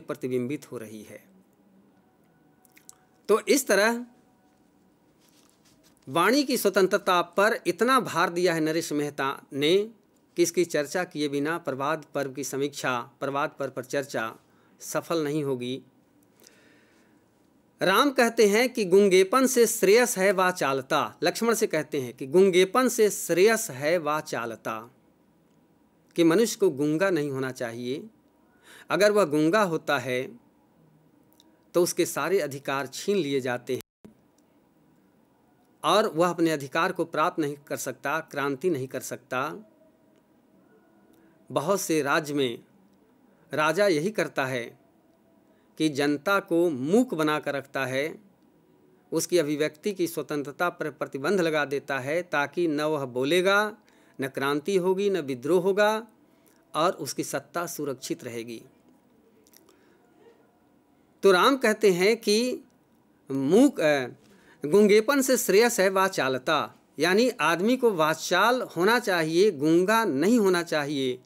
प्रतिबिंबित हो रही है तो इस तरह वाणी की स्वतंत्रता पर इतना भार दिया है नरेश मेहता ने कि इसकी चर्चा किए बिना प्रवाद पर्व की समीक्षा प्रवाद पर्व पर चर्चा सफल नहीं होगी राम कहते हैं कि गुंगेपन से श्रेयस है वा चालता लक्ष्मण से कहते हैं कि गुंगेपन से श्रेयस है वा चालता कि मनुष्य को गुंगा नहीं होना चाहिए अगर वह गूंगा होता है तो उसके सारे अधिकार छीन लिए जाते हैं और वह अपने अधिकार को प्राप्त नहीं कर सकता क्रांति नहीं कर सकता बहुत से राज्य में राजा यही करता है कि जनता को मूक बना कर रखता है उसकी अभिव्यक्ति की स्वतंत्रता पर प्रतिबंध लगा देता है ताकि न वह बोलेगा न क्रांति होगी न विद्रोह होगा और उसकी सत्ता सुरक्षित रहेगी तो राम कहते हैं कि मूक गुंगेपन से श्रेयस है वाचालता यानी आदमी को वाचाल होना चाहिए गुंगा नहीं होना चाहिए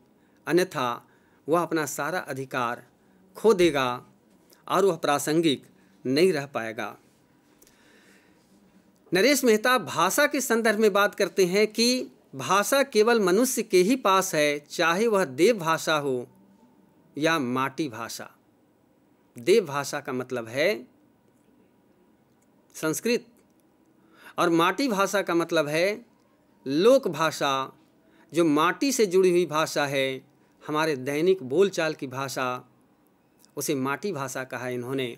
अन्यथा वह अपना सारा अधिकार खो देगा और वह प्रासंगिक नहीं रह पाएगा नरेश मेहता भाषा के संदर्भ में बात करते हैं कि भाषा केवल मनुष्य के ही पास है चाहे वह देव भाषा हो या माटी भाषा देव भाषा का मतलब है संस्कृत और माटी भाषा का मतलब है लोक भाषा जो माटी से जुड़ी हुई भाषा है हमारे दैनिक बोलचाल की भाषा उसे माटी भाषा कहा इन्होंने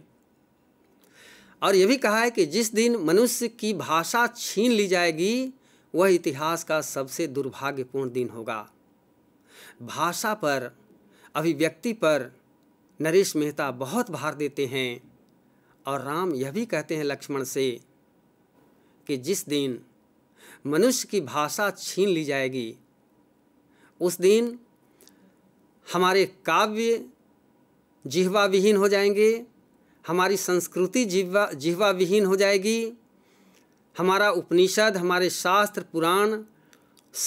और यह भी कहा है कि जिस दिन मनुष्य की भाषा छीन ली जाएगी वह इतिहास का सबसे दुर्भाग्यपूर्ण दिन होगा भाषा पर अभिव्यक्ति पर नरेश मेहता बहुत भार देते हैं और राम यह भी कहते हैं लक्ष्मण से कि जिस दिन मनुष्य की भाषा छीन ली जाएगी उस दिन हमारे काव्य जिहवा विहीन हो जाएंगे हमारी संस्कृति जिहवा जिहवा विहीन हो जाएगी हमारा उपनिषद हमारे शास्त्र पुराण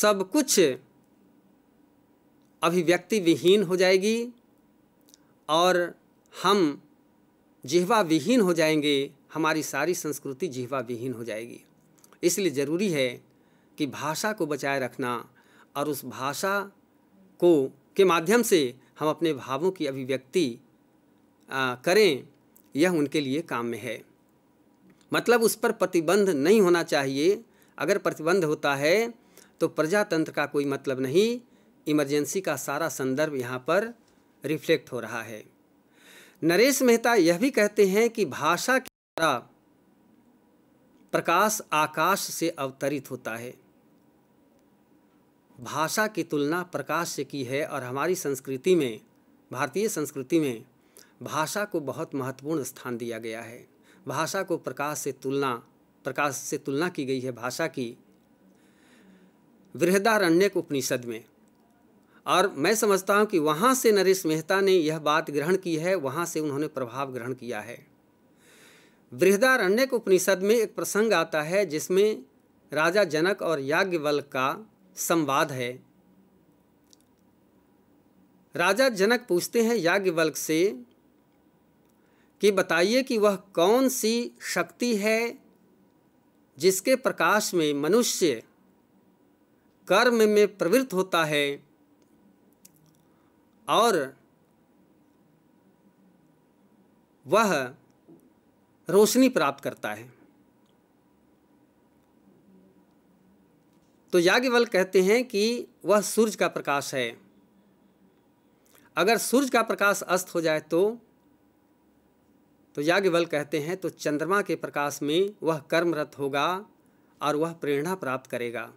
सब कुछ अभिव्यक्ति विहीन हो जाएगी और हम जिहवा विहीन हो जाएंगे हमारी सारी संस्कृति जिहवा विहीन हो जाएगी इसलिए ज़रूरी है कि भाषा को बचाए रखना और उस भाषा को के माध्यम से हम अपने भावों की अभिव्यक्ति करें यह उनके लिए काम में है मतलब उस पर प्रतिबंध नहीं होना चाहिए अगर प्रतिबंध होता है तो प्रजातंत्र का कोई मतलब नहीं इमरजेंसी का सारा संदर्भ यहाँ पर रिफ्लेक्ट हो रहा है नरेश मेहता यह भी कहते हैं कि भाषा के द्वारा प्रकाश आकाश से अवतरित होता है भाषा की तुलना प्रकाश से की है और हमारी संस्कृति में भारतीय संस्कृति में भाषा को बहुत महत्वपूर्ण स्थान दिया गया है भाषा को प्रकाश से तुलना प्रकाश से तुलना की गई है भाषा की बृहदारण्यक उपनिषद में और मैं समझता हूँ कि वहाँ से नरेश मेहता ने यह बात ग्रहण की है वहाँ से उन्होंने प्रभाव ग्रहण किया है वृहदारण्यक उपनिषद में एक प्रसंग आता है जिसमें राजा जनक और याज्ञवल का संवाद है राजा जनक पूछते हैं याज्ञवल्क से कि बताइए कि वह कौन सी शक्ति है जिसके प्रकाश में मनुष्य कर्म में प्रवृत्त होता है और वह रोशनी प्राप्त करता है तो याज्ञवल कहते हैं कि वह सूर्य का प्रकाश है अगर सूर्य का प्रकाश अस्त हो जाए तो तो याज्ञवल कहते हैं तो चंद्रमा के प्रकाश में वह कर्मरत होगा और वह प्रेरणा प्राप्त करेगा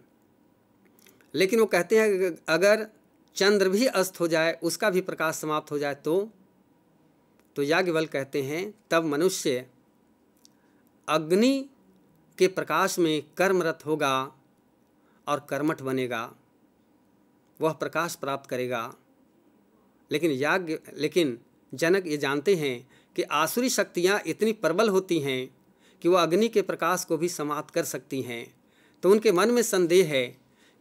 लेकिन वो कहते हैं अगर चंद्र भी अस्त हो जाए उसका भी प्रकाश समाप्त हो जाए तो तो याज्ञवल कहते हैं तब मनुष्य अग्नि के प्रकाश में कर्मरत होगा और कर्मठ बनेगा वह प्रकाश प्राप्त करेगा लेकिन याज्ञ लेकिन जनक ये जानते हैं कि आसुरी शक्तियाँ इतनी प्रबल होती हैं कि वह अग्नि के प्रकाश को भी समाप्त कर सकती हैं तो उनके मन में संदेह है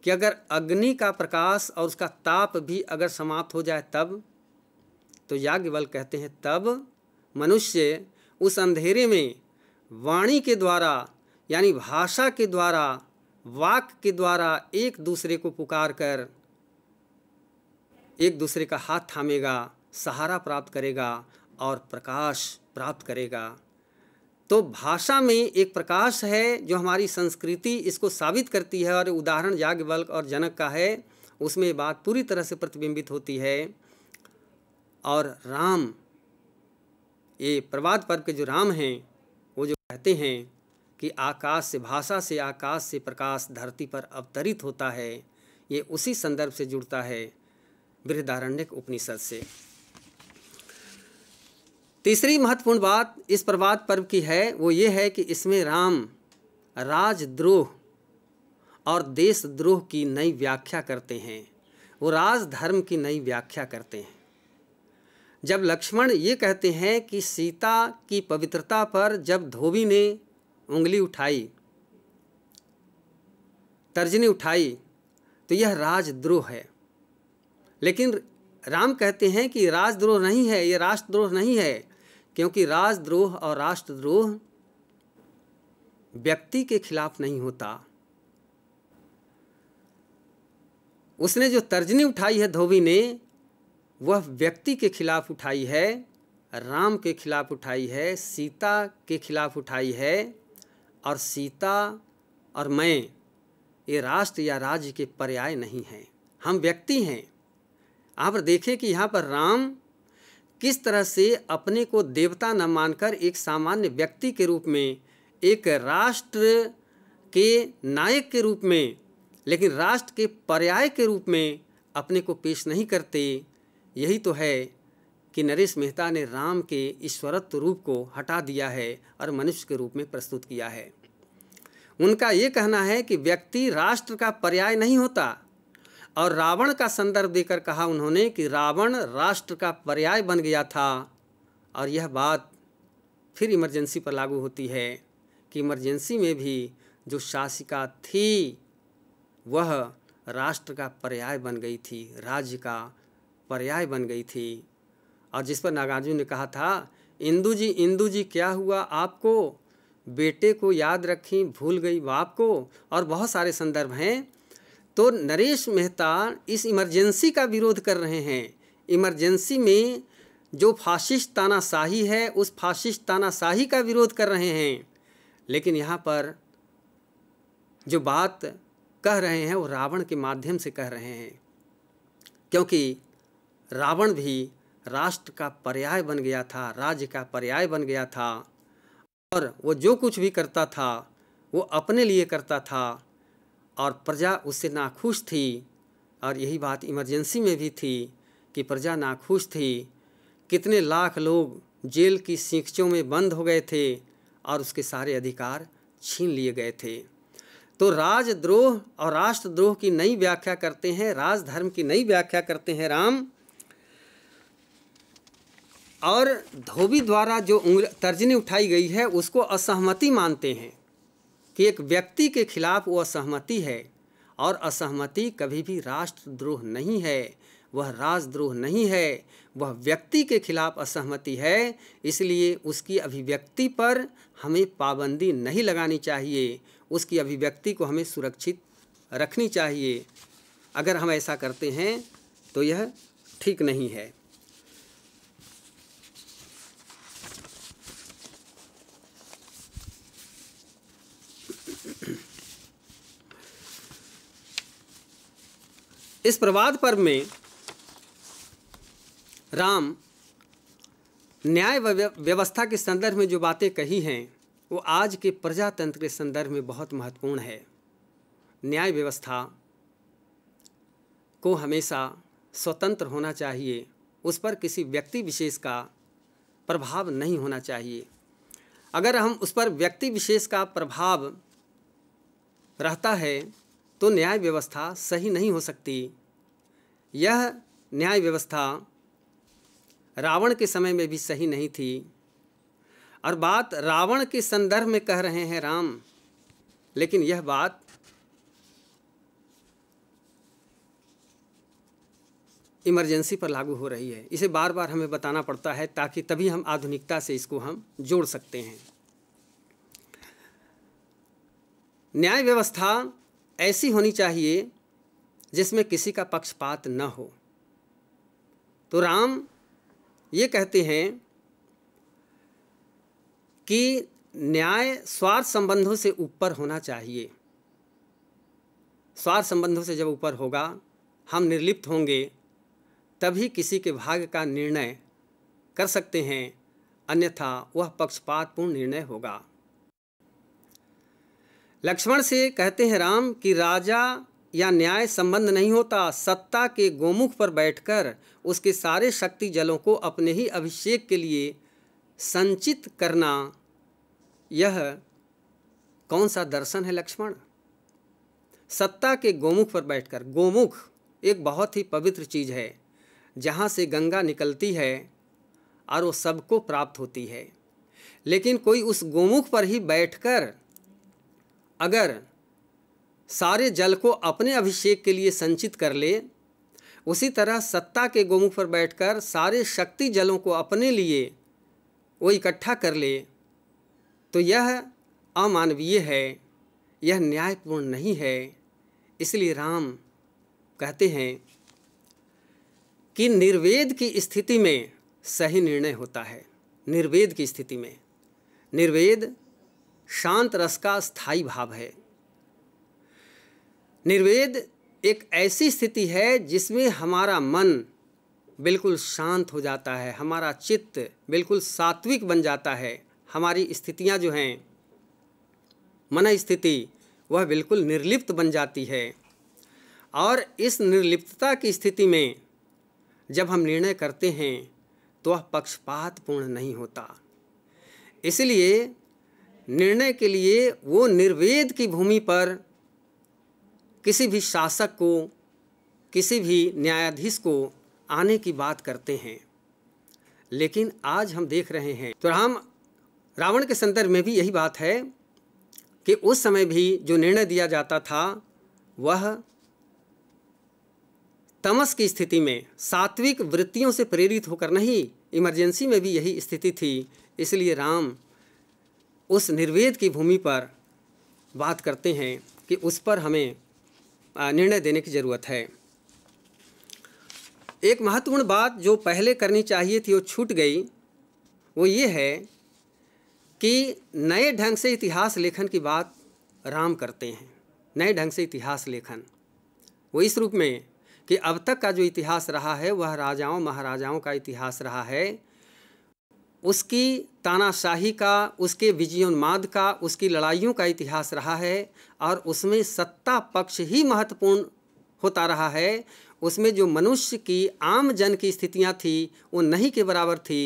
कि अगर अग्नि का प्रकाश और उसका ताप भी अगर समाप्त हो जाए तब तो याज्ञवल कहते हैं तब मनुष्य उस अंधेरे में वाणी के द्वारा यानी भाषा के द्वारा वाक के द्वारा एक दूसरे को पुकार कर एक दूसरे का हाथ थामेगा सहारा प्राप्त करेगा और प्रकाश प्राप्त करेगा तो भाषा में एक प्रकाश है जो हमारी संस्कृति इसको साबित करती है और उदाहरण याज्ञवल्क और जनक का है उसमें बात पूरी तरह से प्रतिबिंबित होती है और राम ये प्रवाद पर्व के जो राम हैं वो जो कहते हैं कि आकाश से भाषा से आकाश से प्रकाश धरती पर अवतरित होता है ये उसी संदर्भ से जुड़ता है बृहदारण्यक उपनिषद से तीसरी महत्वपूर्ण बात इस प्रभात पर्व की है वो ये है कि इसमें राम राजद्रोह और देशद्रोह की नई व्याख्या करते हैं वो राजधर्म की नई व्याख्या करते हैं जब लक्ष्मण ये कहते हैं कि सीता की पवित्रता पर जब धोबी ने उंगली उठाई तर्जनी उठाई तो यह राजद्रोह है लेकिन राम कहते हैं कि राजद्रोह नहीं है ये राष्ट्रद्रोह नहीं है क्योंकि राजद्रोह और राष्ट्रद्रोह व्यक्ति के खिलाफ नहीं होता उसने जो तर्जनी उठाई है धोबी ने वह व्यक्ति के खिलाफ उठाई है राम के खिलाफ उठाई है सीता के खिलाफ उठाई है और सीता और मैं ये राष्ट्र या राज्य के पर्याय नहीं हैं हम व्यक्ति हैं आप देखें कि यहाँ पर राम किस तरह से अपने को देवता न मानकर एक सामान्य व्यक्ति के रूप में एक राष्ट्र के नायक के रूप में लेकिन राष्ट्र के पर्याय के रूप में अपने को पेश नहीं करते यही तो है कि नरेश मेहता ने राम के ईश्वरत्व रूप को हटा दिया है और मनुष्य के रूप में प्रस्तुत किया है उनका ये कहना है कि व्यक्ति राष्ट्र का पर्याय नहीं होता और रावण का संदर्भ देकर कहा उन्होंने कि रावण राष्ट्र का पर्याय बन गया था और यह बात फिर इमरजेंसी पर लागू होती है कि इमरजेंसी में भी जो शासिका थी वह राष्ट्र का पर्याय बन गई थी राज्य का पर्याय बन गई थी और जिस पर नागार्जुन ने कहा था इंदू जी इंदू जी क्या हुआ आपको बेटे को याद रखी भूल गई बाप को और बहुत सारे संदर्भ हैं तो नरेश मेहता इस इमरजेंसी का विरोध कर रहे हैं इमरजेंसी में जो फासिस्ट तानाशाही है उस फासिस्ट तानाशाही का विरोध कर रहे हैं लेकिन यहाँ पर जो बात कह रहे हैं वो रावण के माध्यम से कह रहे हैं क्योंकि रावण भी राष्ट्र का पर्याय बन गया था राज्य का पर्याय बन गया था और वो जो कुछ भी करता था वो अपने लिए करता था और प्रजा उससे नाखुश थी और यही बात इमरजेंसी में भी थी कि प्रजा नाखुश थी कितने लाख लोग जेल की सींचों में बंद हो गए थे और उसके सारे अधिकार छीन लिए गए थे तो राजद्रोह और राष्ट्रद्रोह की नई व्याख्या करते हैं राजधर्म की नई व्याख्या करते हैं राम और धोबी द्वारा जो तर्जनी उठाई गई है उसको असहमति मानते हैं कि एक व्यक्ति के खिलाफ वो असहमति है और असहमति कभी भी राष्ट्रद्रोह नहीं है वह राजद्रोह नहीं है वह व्यक्ति के खिलाफ असहमति है इसलिए उसकी अभिव्यक्ति पर हमें पाबंदी नहीं लगानी चाहिए उसकी अभिव्यक्ति को हमें सुरक्षित रखनी चाहिए अगर हम ऐसा करते हैं तो यह ठीक नहीं है इस प्रवाद पर्व में राम न्याय व्यवस्था के संदर्भ में जो बातें कही हैं वो आज के प्रजातंत्र के संदर्भ में बहुत महत्वपूर्ण है न्याय व्यवस्था को हमेशा स्वतंत्र होना चाहिए उस पर किसी व्यक्ति विशेष का प्रभाव नहीं होना चाहिए अगर हम उस पर व्यक्ति विशेष का प्रभाव रहता है तो न्याय व्यवस्था सही नहीं हो सकती यह न्याय व्यवस्था रावण के समय में भी सही नहीं थी और बात रावण के संदर्भ में कह रहे हैं राम लेकिन यह बात इमरजेंसी पर लागू हो रही है इसे बार बार हमें बताना पड़ता है ताकि तभी हम आधुनिकता से इसको हम जोड़ सकते हैं न्याय व्यवस्था ऐसी होनी चाहिए जिसमें किसी का पक्षपात न हो तो राम ये कहते हैं कि न्याय स्वार्थ संबंधों से ऊपर होना चाहिए स्वार्थ संबंधों से जब ऊपर होगा हम निर्लिप्त होंगे तभी किसी के भाग्य का निर्णय कर सकते हैं अन्यथा वह पक्षपातपूर्ण निर्णय होगा लक्ष्मण से कहते हैं राम कि राजा या न्याय संबंध नहीं होता सत्ता के गोमुख पर बैठकर उसके सारे शक्ति जलों को अपने ही अभिषेक के लिए संचित करना यह कौन सा दर्शन है लक्ष्मण सत्ता के गोमुख पर बैठकर गोमुख एक बहुत ही पवित्र चीज़ है जहाँ से गंगा निकलती है और वो सबको प्राप्त होती है लेकिन कोई उस गोमुख पर ही बैठकर अगर सारे जल को अपने अभिषेक के लिए संचित कर ले उसी तरह सत्ता के गोमुख पर बैठकर सारे शक्ति जलों को अपने लिए वो इकट्ठा कर ले तो यह अमानवीय है यह न्यायपूर्ण नहीं है इसलिए राम कहते हैं कि निर्वेद की स्थिति में सही निर्णय होता है निर्वेद की स्थिति में निर्वेद शांत रस का स्थायी भाव है निर्वेद एक ऐसी स्थिति है जिसमें हमारा मन बिल्कुल शांत हो जाता है हमारा चित्त बिल्कुल सात्विक बन जाता है हमारी स्थितियां जो हैं मन स्थिति वह बिल्कुल निर्लिप्त बन जाती है और इस निर्लिप्तता की स्थिति में जब हम निर्णय करते हैं तो वह पक्षपातपूर्ण नहीं होता इसलिए निर्णय के लिए वो निर्वेद की भूमि पर किसी भी शासक को किसी भी न्यायाधीश को आने की बात करते हैं लेकिन आज हम देख रहे हैं तो हम रावण के संदर्भ में भी यही बात है कि उस समय भी जो निर्णय दिया जाता था वह तमस की स्थिति में सात्विक वृत्तियों से प्रेरित होकर नहीं इमरजेंसी में भी यही स्थिति थी इसलिए राम उस निर्वेद की भूमि पर बात करते हैं कि उस पर हमें निर्णय देने की ज़रूरत है एक महत्वपूर्ण बात जो पहले करनी चाहिए थी वो छूट गई वो ये है कि नए ढंग से इतिहास लेखन की बात राम करते हैं नए ढंग से इतिहास लेखन वो इस रूप में कि अब तक का जो इतिहास रहा है वह राजाओं महाराजाओं का इतिहास रहा है उसकी तानाशाही का उसके विजयोन्माद का उसकी लड़ाइयों का इतिहास रहा है और उसमें सत्ता पक्ष ही महत्वपूर्ण होता रहा है उसमें जो मनुष्य की आम जन की स्थितियां थी वो नहीं के बराबर थी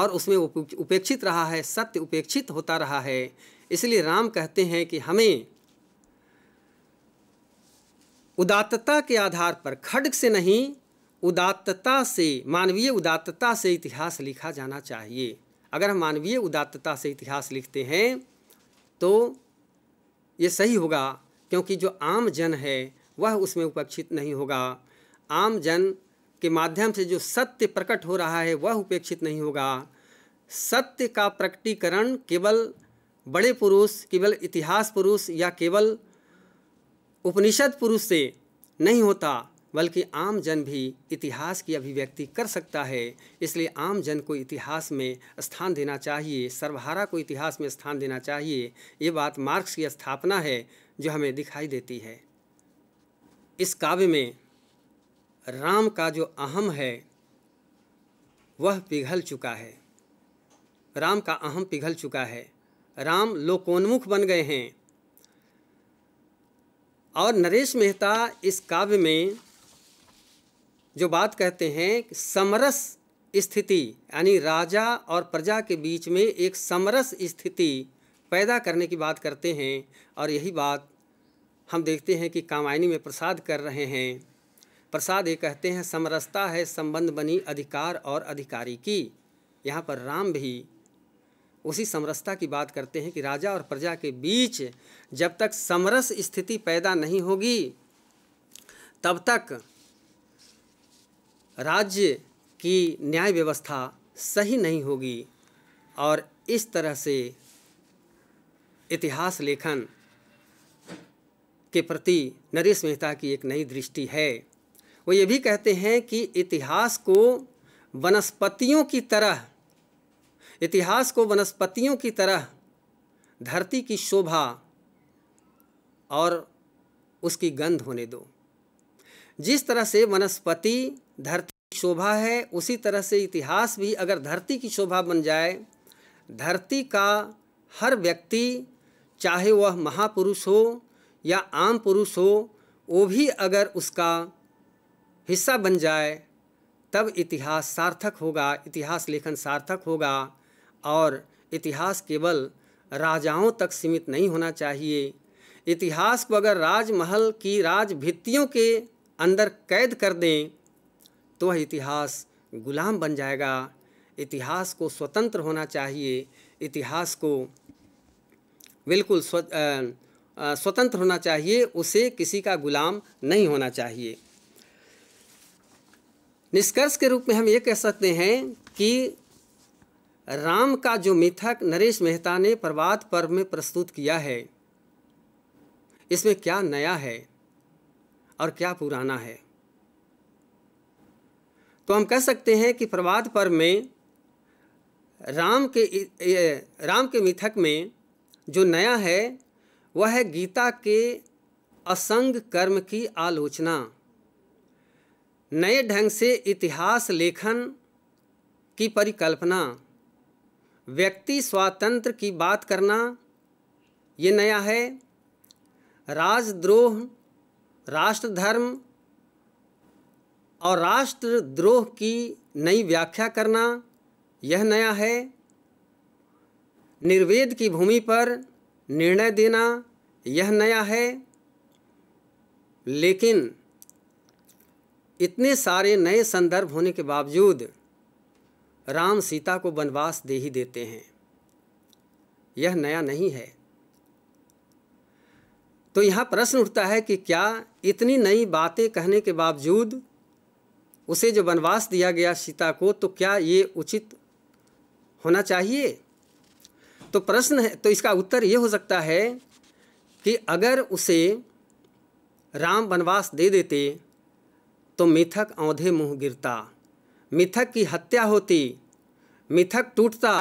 और उसमें उपेक्षित रहा है सत्य उपेक्षित होता रहा है इसलिए राम कहते हैं कि हमें उदात्तता के आधार पर खड्ग से नहीं उदात्तता से मानवीय उदात्तता से इतिहास लिखा जाना चाहिए अगर हम मानवीय उदात्तता से इतिहास लिखते हैं तो ये सही होगा क्योंकि जो आम जन है वह उसमें उपेक्षित नहीं होगा आम जन के माध्यम से जो सत्य प्रकट हो रहा है वह उपेक्षित नहीं होगा सत्य का प्रकटीकरण केवल बड़े पुरुष केवल इतिहास पुरुष या केवल उपनिषद पुरुष से नहीं होता बल्कि आम जन भी इतिहास की अभिव्यक्ति कर सकता है इसलिए आम जन को इतिहास में स्थान देना चाहिए सर्वहारा को इतिहास में स्थान देना चाहिए ये बात मार्क्स की स्थापना है जो हमें दिखाई देती है इस काव्य में राम का जो अहम है वह पिघल चुका है राम का अहम पिघल चुका है राम लोकोन्मुख बन गए हैं और नरेश मेहता इस काव्य में जो बात कहते हैं समरस स्थिति यानी राजा और प्रजा के बीच में एक समरस स्थिति पैदा करने की बात करते हैं और यही बात हम देखते हैं कि कामायनी में प्रसाद कर रहे हैं प्रसाद ये कहते हैं समरसता है संबंध बनी अधिकार और अधिकारी की यहाँ पर राम भी उसी समरसता की बात करते हैं कि राजा और प्रजा के बीच जब तक समरस स्थिति पैदा नहीं होगी तब तक राज्य की न्याय व्यवस्था सही नहीं होगी और इस तरह से इतिहास लेखन के प्रति नरेश मेहता की एक नई दृष्टि है वो ये भी कहते हैं कि इतिहास को वनस्पतियों की तरह इतिहास को वनस्पतियों की तरह धरती की शोभा और उसकी गंध होने दो जिस तरह से वनस्पति धरती शोभा है उसी तरह से इतिहास भी अगर धरती की शोभा बन जाए धरती का हर व्यक्ति चाहे वह महापुरुष हो या आम पुरुष हो वो भी अगर उसका हिस्सा बन जाए तब इतिहास सार्थक होगा इतिहास लेखन सार्थक होगा और इतिहास केवल राजाओं तक सीमित नहीं होना चाहिए इतिहास को अगर राजमहल की राजभित्तियों के अंदर कैद कर दें तो वह इतिहास गुलाम बन जाएगा इतिहास को स्वतंत्र होना चाहिए इतिहास को बिल्कुल स्व स्वतंत्र होना चाहिए उसे किसी का गुलाम नहीं होना चाहिए निष्कर्ष के रूप में हम ये कह सकते हैं कि राम का जो मिथक नरेश मेहता ने प्रभात पर्व में प्रस्तुत किया है इसमें क्या नया है और क्या पुराना है तो हम कह सकते हैं कि प्रभात पर्व में राम के राम के मिथक में जो नया है वह है गीता के असंग कर्म की आलोचना नए ढंग से इतिहास लेखन की परिकल्पना व्यक्ति स्वातंत्र की बात करना ये नया है राजद्रोह राष्ट्रधर्म और राष्ट्रद्रोह की नई व्याख्या करना यह नया है निर्वेद की भूमि पर निर्णय देना यह नया है लेकिन इतने सारे नए संदर्भ होने के बावजूद राम सीता को वनवास दे ही देते हैं यह नया नहीं है तो यहाँ प्रश्न उठता है कि क्या इतनी नई बातें कहने के बावजूद उसे जो वनवास दिया गया सीता को तो क्या ये उचित होना चाहिए तो प्रश्न है तो इसका उत्तर ये हो सकता है कि अगर उसे राम वनवास दे देते तो मिथक औंधे मुँह गिरता मिथक की हत्या होती मिथक टूटता